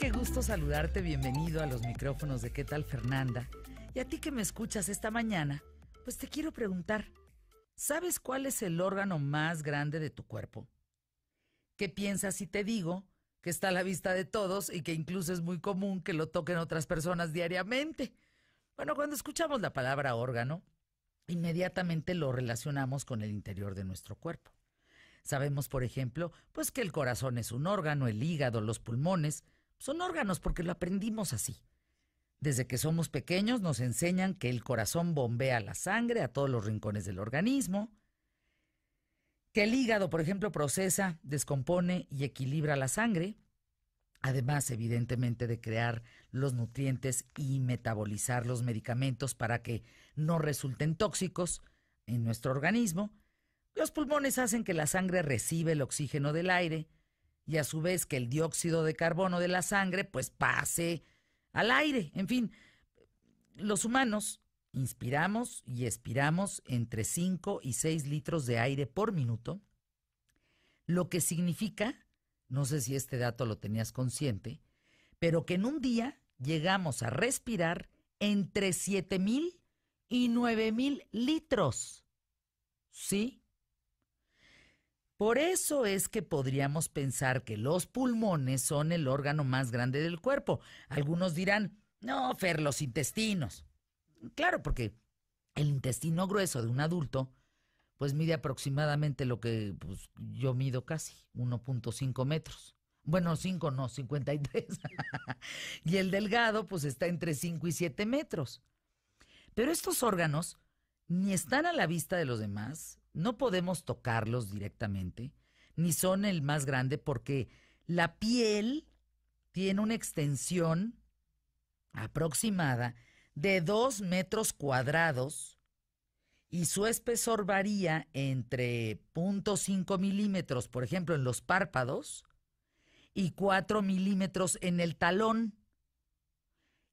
Qué gusto saludarte. Bienvenido a los micrófonos de ¿Qué tal, Fernanda? Y a ti que me escuchas esta mañana, pues te quiero preguntar, ¿sabes cuál es el órgano más grande de tu cuerpo? ¿Qué piensas si te digo que está a la vista de todos y que incluso es muy común que lo toquen otras personas diariamente? Bueno, cuando escuchamos la palabra órgano, inmediatamente lo relacionamos con el interior de nuestro cuerpo. Sabemos, por ejemplo, pues que el corazón es un órgano, el hígado, los pulmones, son órganos porque lo aprendimos así. Desde que somos pequeños nos enseñan que el corazón bombea la sangre a todos los rincones del organismo, que el hígado, por ejemplo, procesa, descompone y equilibra la sangre, además evidentemente de crear los nutrientes y metabolizar los medicamentos para que no resulten tóxicos en nuestro organismo. Los pulmones hacen que la sangre reciba el oxígeno del aire y a su vez que el dióxido de carbono de la sangre pues pase al aire. En fin, los humanos inspiramos y expiramos entre 5 y 6 litros de aire por minuto, lo que significa, no sé si este dato lo tenías consciente, pero que en un día llegamos a respirar entre 7,000 mil y 9,000 mil litros. ¿Sí? Por eso es que podríamos pensar que los pulmones son el órgano más grande del cuerpo. Algunos dirán, no, Fer, los intestinos. Claro, porque el intestino grueso de un adulto, pues mide aproximadamente lo que pues, yo mido casi, 1.5 metros. Bueno, 5 no, 53. y el delgado, pues está entre 5 y 7 metros. Pero estos órganos ni están a la vista de los demás, no podemos tocarlos directamente, ni son el más grande porque la piel tiene una extensión aproximada de 2 metros cuadrados y su espesor varía entre 0.5 milímetros, por ejemplo, en los párpados, y 4 milímetros en el talón.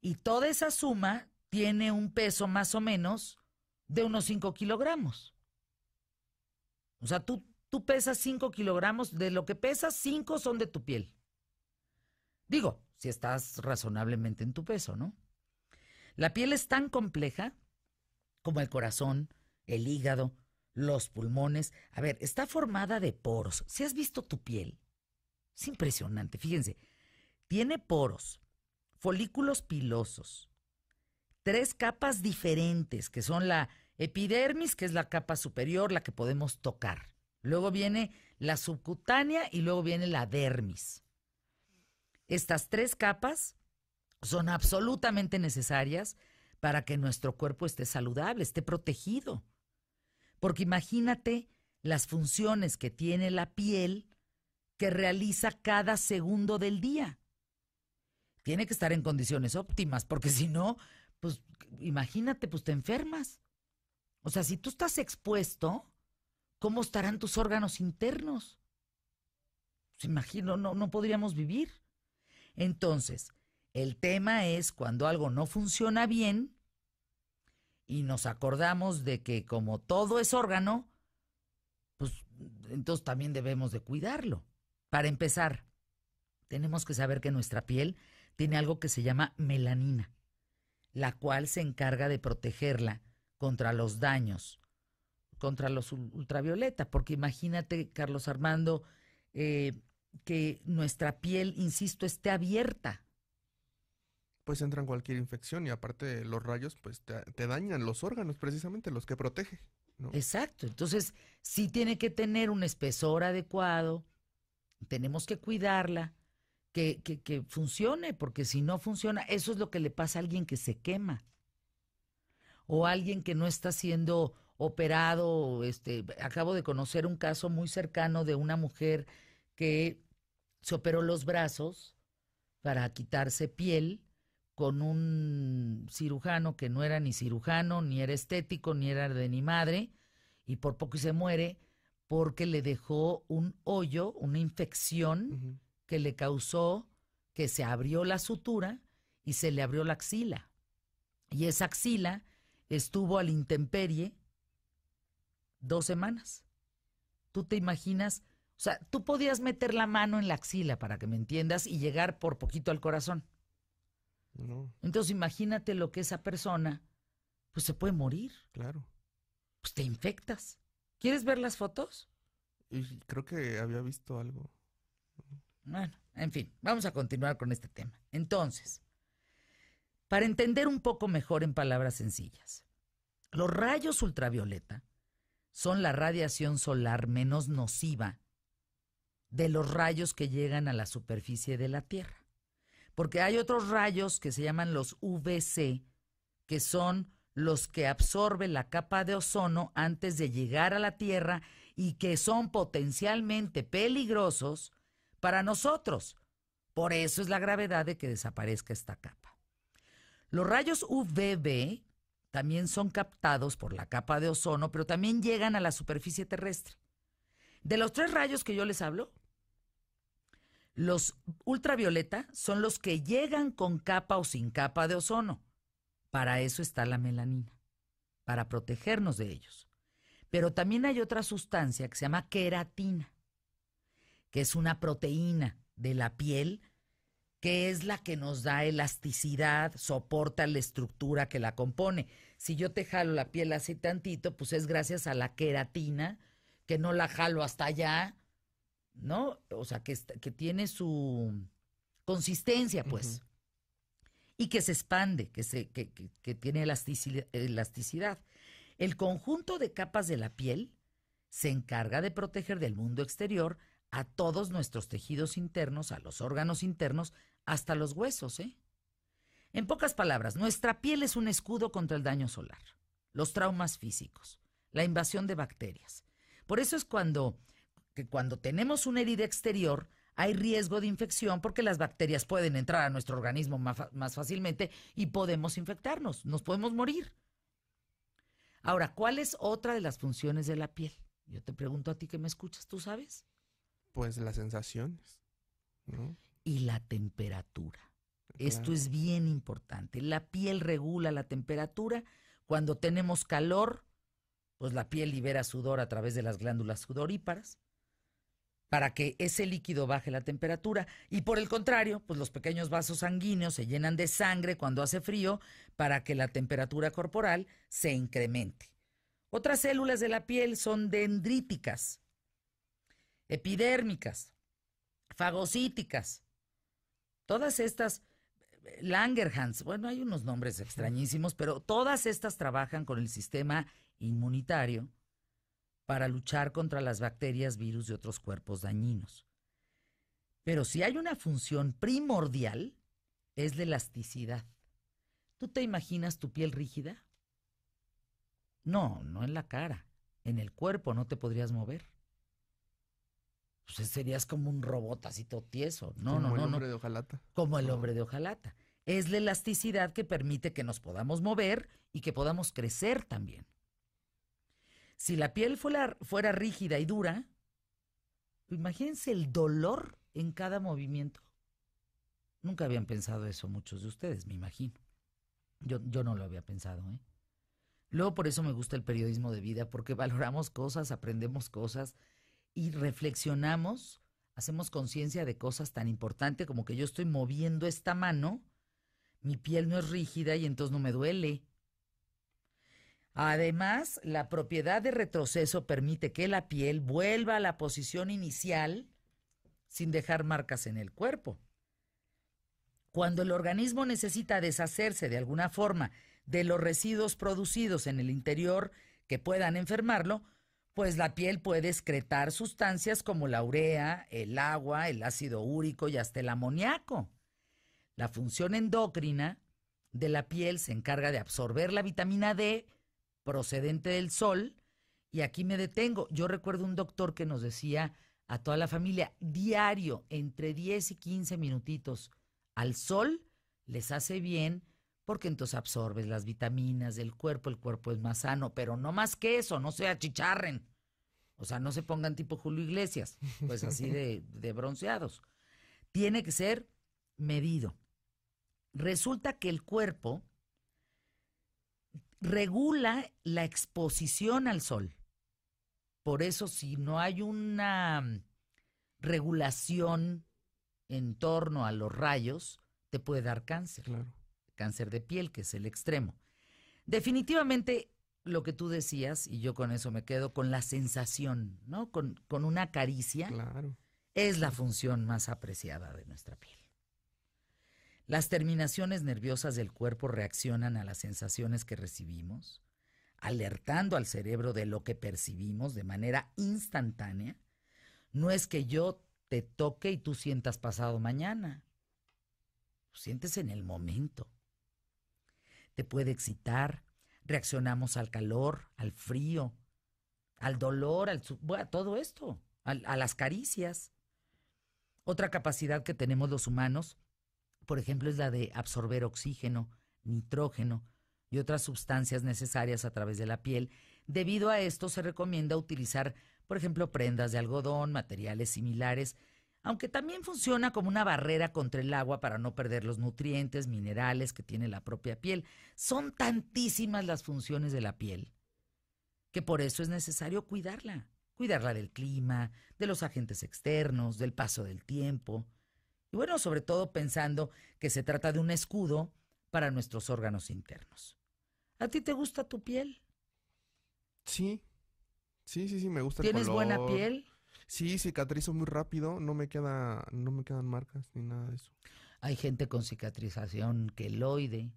Y toda esa suma tiene un peso más o menos de unos 5 kilogramos. O sea, tú, tú pesas 5 kilogramos, de lo que pesas, 5 son de tu piel. Digo, si estás razonablemente en tu peso, ¿no? La piel es tan compleja como el corazón, el hígado, los pulmones. A ver, está formada de poros. Si has visto tu piel, es impresionante, fíjense. Tiene poros, folículos pilosos, tres capas diferentes, que son la Epidermis, que es la capa superior, la que podemos tocar. Luego viene la subcutánea y luego viene la dermis. Estas tres capas son absolutamente necesarias para que nuestro cuerpo esté saludable, esté protegido. Porque imagínate las funciones que tiene la piel que realiza cada segundo del día. Tiene que estar en condiciones óptimas, porque si no, pues imagínate, pues te enfermas. O sea, si tú estás expuesto, ¿cómo estarán tus órganos internos? Pues imagino, no, no podríamos vivir. Entonces, el tema es cuando algo no funciona bien y nos acordamos de que como todo es órgano, pues entonces también debemos de cuidarlo. Para empezar, tenemos que saber que nuestra piel tiene algo que se llama melanina, la cual se encarga de protegerla contra los daños, contra los ultravioleta, porque imagínate, Carlos Armando, eh, que nuestra piel, insisto, esté abierta. Pues entran cualquier infección y aparte los rayos, pues te, dañan los órganos, precisamente los que protege. Exacto, entonces sí tiene que tener un espesor adecuado, tenemos que cuidarla, que, que funcione, porque si no funciona, eso es lo que le pasa a alguien que se quema o alguien que no está siendo operado. Este, acabo de conocer un caso muy cercano de una mujer que se operó los brazos para quitarse piel con un cirujano que no era ni cirujano, ni era estético, ni era de ni madre, y por poco se muere porque le dejó un hoyo, una infección que le causó que se abrió la sutura y se le abrió la axila. Y esa axila estuvo al intemperie dos semanas. ¿Tú te imaginas? O sea, tú podías meter la mano en la axila, para que me entiendas, y llegar por poquito al corazón. Entonces imagínate lo que esa persona, pues se puede morir. Claro. Pues te infectas. ¿Quieres ver las fotos? creo que había visto algo. Bueno, en fin, vamos a continuar con este tema. Entonces, para entender un poco mejor en palabras sencillas. Los rayos ultravioleta son la radiación solar menos nociva de los rayos que llegan a la superficie de la Tierra. Porque hay otros rayos que se llaman los UVC, que son los que absorbe la capa de ozono antes de llegar a la Tierra y que son potencialmente peligrosos para nosotros. Por eso es la gravedad de que desaparezca esta capa. Los rayos UVB también son captados por la capa de ozono, pero también llegan a la superficie terrestre. De los tres rayos que yo les hablo, los ultravioleta son los que llegan con capa o sin capa de ozono. Para eso está la melanina, para protegernos de ellos. Pero también hay otra sustancia que se llama queratina, que es una proteína de la piel que es la que nos da elasticidad, soporta la estructura que la compone. Si yo te jalo la piel así tantito, pues es gracias a la queratina, que no la jalo hasta allá, ¿no? O sea, que, que tiene su consistencia, pues. Y que se expande, que, se, que, tiene elasticidad. El conjunto de capas de la piel se encarga de proteger del mundo exterior a todos nuestros tejidos internos, a los órganos internos, hasta los huesos, ¿eh? En pocas palabras, nuestra piel es un escudo contra el daño solar, los traumas físicos, la invasión de bacterias. Por eso es cuando, que cuando tenemos una herida exterior, hay riesgo de infección porque las bacterias pueden entrar a nuestro organismo más, más fácilmente y podemos infectarnos, nos podemos morir. Ahora, ¿cuál es otra de las funciones de la piel? Yo te pregunto a ti que me escuchas, ¿tú sabes? Pues las sensaciones. Y la temperatura. Esto es bien importante. La piel regula la temperatura. Cuando tenemos calor, pues la piel libera sudor a través de las glándulas sudoríparas para que ese líquido baje la temperatura. Y por el contrario, pues los pequeños vasos sanguíneos se llenan de sangre cuando hace frío para que la temperatura corporal se incremente. Otras células de la piel son dendríticas epidérmicas, fagocíticas, todas estas, Langerhans, bueno, hay unos nombres extrañísimos, pero todas estas trabajan con el sistema inmunitario para luchar contra las bacterias, virus y otros cuerpos dañinos. Pero si hay una función primordial, es la elasticidad. ¿Tú te imaginas tu piel rígida? No, no en la cara, en el cuerpo no te podrías mover. Pues, serías como un robot así todo tieso. No, no, no. Como el hombre de hojalata. Como el hombre de hojalata. Es la elasticidad que permite que nos podamos mover y que podamos crecer también. Si la piel fuera, fuera rígida y dura, imagínense el dolor en cada movimiento. Nunca habían pensado eso muchos de ustedes, me imagino. Yo, yo no lo había pensado, ¿eh? Luego por eso me gusta el periodismo de vida, porque valoramos cosas, aprendemos cosas, y reflexionamos, hacemos conciencia de cosas tan importantes como que yo estoy moviendo esta mano, mi piel no es rígida y entonces no me duele. Además, la propiedad de retroceso permite que la piel vuelva a la posición inicial sin dejar marcas en el cuerpo. Cuando el organismo necesita deshacerse de alguna forma de los residuos producidos en el interior que puedan enfermarlo, pues la piel puede excretar sustancias como la urea, el agua, el ácido úrico y hasta el amoníaco. La función endocrina de la piel se encarga de absorber la vitamina D procedente del sol. Y aquí me detengo. Yo recuerdo un doctor que nos decía a toda la familia, diario, entre 10 y 15 minutitos al sol, les hace bien porque entonces absorbes las vitaminas del cuerpo, el cuerpo es más sano, pero no más que eso, no se achicharren. O sea, no se pongan tipo Julio Iglesias, pues así de, de bronceados. Tiene que ser medido. Resulta que el cuerpo regula la exposición al sol. Por eso, si no hay una regulación en torno a los rayos, te puede dar cáncer. Claro cáncer de piel, que es el extremo. Definitivamente lo que tú decías, y yo con eso me quedo, con la sensación, ¿no? Con, una caricia, claro. es la función más apreciada de nuestra piel. Las terminaciones nerviosas del cuerpo reaccionan a las sensaciones que recibimos, alertando al cerebro de lo que percibimos de manera instantánea. No es que yo te toque y tú sientas pasado mañana. Sientes en el momento te puede excitar, reaccionamos al calor, al frío, al dolor, al todo esto, a las caricias. Otra capacidad que tenemos los humanos, por ejemplo, es la de absorber oxígeno, nitrógeno y otras sustancias necesarias a través de la piel. Debido a esto se recomienda utilizar, por ejemplo, prendas de algodón, materiales similares aunque también funciona como una barrera contra el agua para no perder los nutrientes, minerales que tiene la propia piel. Son tantísimas las funciones de la piel que por eso es necesario cuidarla, cuidarla del clima, de los agentes externos, del paso del tiempo. Y bueno, sobre todo pensando que se trata de un escudo para nuestros órganos internos. ¿A ti te gusta tu piel? Sí. Sí, sí, sí, me gusta el ¿Tienes buena piel? Sí, cicatrizo muy rápido, no me queda, no me quedan marcas ni nada de eso. Hay gente con cicatrización queloide,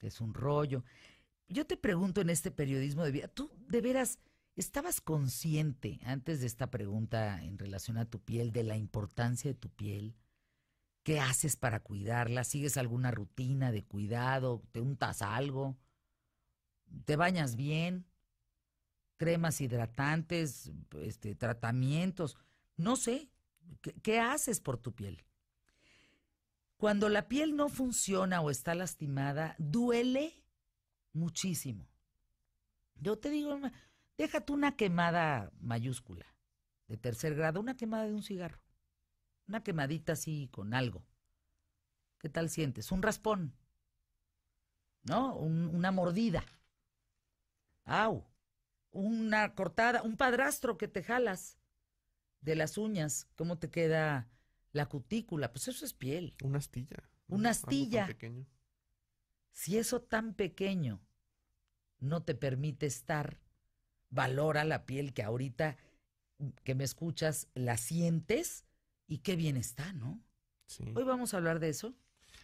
es un rollo. Yo te pregunto en este periodismo de vida, tú de veras estabas consciente antes de esta pregunta en relación a tu piel de la importancia de tu piel. ¿Qué haces para cuidarla? ¿Sigues alguna rutina de cuidado? ¿Te untas algo? ¿Te bañas bien? cremas hidratantes, este, tratamientos, no sé, ¿qué, haces por tu piel? Cuando la piel no funciona o está lastimada, duele muchísimo. Yo te digo, déjate una quemada mayúscula de tercer grado, una quemada de un cigarro, una quemadita así con algo. ¿Qué tal sientes? Un raspón, ¿no? una mordida. ¡Au! una cortada, un padrastro que te jalas de las uñas, cómo te queda la cutícula, pues eso es piel. Una astilla. Una astilla. Si eso tan pequeño no te permite estar, valora la piel que ahorita que me escuchas, la sientes y qué bien está, ¿no? Sí. Hoy vamos a hablar de eso.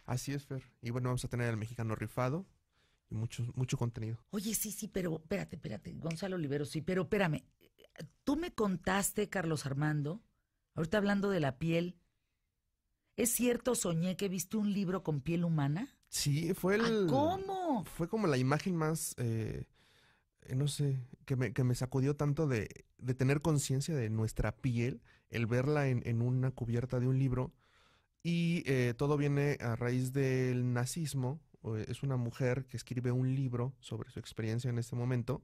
Así es, Fer. Y bueno, vamos a tener al mexicano rifado, mucho, mucho contenido. Oye, sí, sí, pero espérate, espérate, Gonzalo Olivero, sí, pero espérame. Tú me contaste, Carlos Armando, ahorita hablando de la piel. ¿Es cierto, soñé que viste un libro con piel humana? Sí, fue el. ¿Cómo? Fue como la imagen más. Eh, no sé, que me, que me sacudió tanto de, tener conciencia de nuestra piel, el verla en, en, una cubierta de un libro. Y eh, todo viene a raíz del nazismo, e, es una mujer que escribe un libro sobre su experiencia en este momento,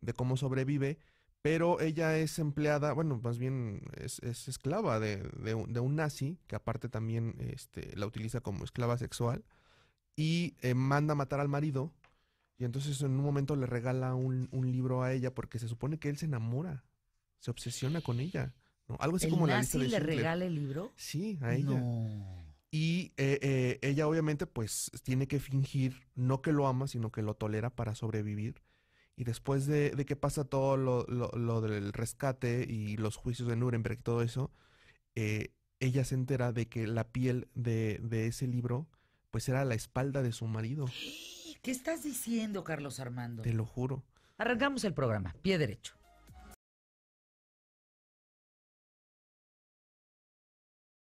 de cómo sobrevive, pero ella es empleada, bueno, más bien es, esclava de, un, nazi, que aparte también este, la utiliza como esclava sexual, y eh, manda a matar al marido, y entonces en un momento le regala un, libro a ella porque se supone que él se enamora, se obsesiona con ella. Algo así como nazi la le regala el libro? Sí, a ella. No. Y eh, eh, ella obviamente pues tiene que fingir no que lo ama, sino que lo tolera para sobrevivir. Y después de, que pasa todo lo, del rescate y los juicios de Nuremberg y todo eso, eh, ella se entera de que la piel de, de, ese libro pues era la espalda de su marido. ¿Qué estás diciendo, Carlos Armando? Te lo juro. Arrancamos el programa, pie derecho.